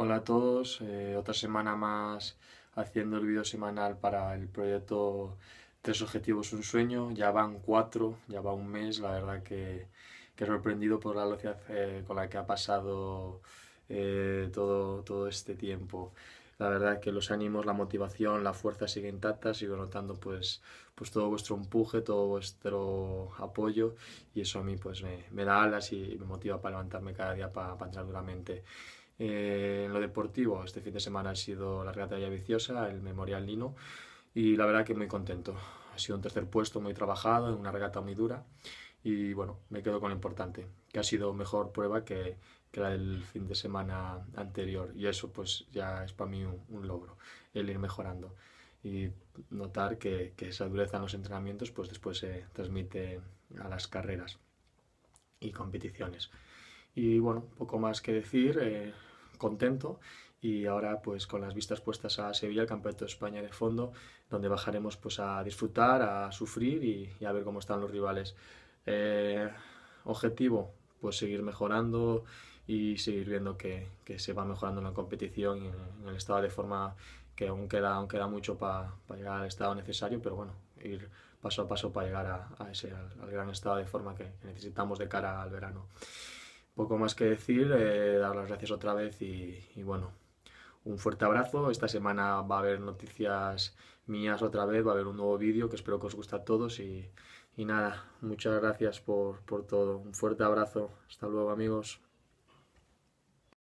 Hola a todos, eh, otra semana más haciendo el vídeo semanal para el proyecto Tres Objetivos, un Sueño. Ya van cuatro, ya va un mes, la verdad que, he sorprendido por la velocidad eh, con la que ha pasado eh, todo, todo este tiempo. La verdad que los ánimos, la motivación, la fuerza siguen intactas, sigo notando pues, pues todo vuestro empuje, todo vuestro apoyo y eso a mí pues me, da alas y, me motiva para levantarme cada día para, para entrar duramente en eh, lo deportivo, este fin de semana ha sido la regata de Viciosa, el Memorial Nino, y la verdad que muy contento. Ha sido un tercer puesto muy trabajado, una regata muy dura, y bueno, me quedo con lo importante, que ha sido mejor prueba que, que la del fin de semana anterior, y eso pues ya es para mí un, logro, el ir mejorando. Y notar que, esa dureza en los entrenamientos pues después se transmite a las carreras y competiciones. Y bueno, poco más que decir, eh, contento y ahora pues con las vistas puestas a Sevilla, el Campeonato de España de fondo, donde bajaremos pues a disfrutar, a sufrir y, a ver cómo están los rivales. Eh, objetivo, pues seguir mejorando y seguir viendo que, se va mejorando la competición en, el estado de forma que aún queda, aún queda mucho para llegar al estado necesario, pero bueno, ir paso a paso para llegar a, ese, al, gran estado de forma que necesitamos de cara al verano. Poco más que decir, eh, dar las gracias otra vez y, bueno, un fuerte abrazo. Esta semana va a haber noticias mías otra vez, va a haber un nuevo vídeo que espero que os guste a todos y, y nada, muchas gracias por, por todo. Un fuerte abrazo. Hasta luego amigos.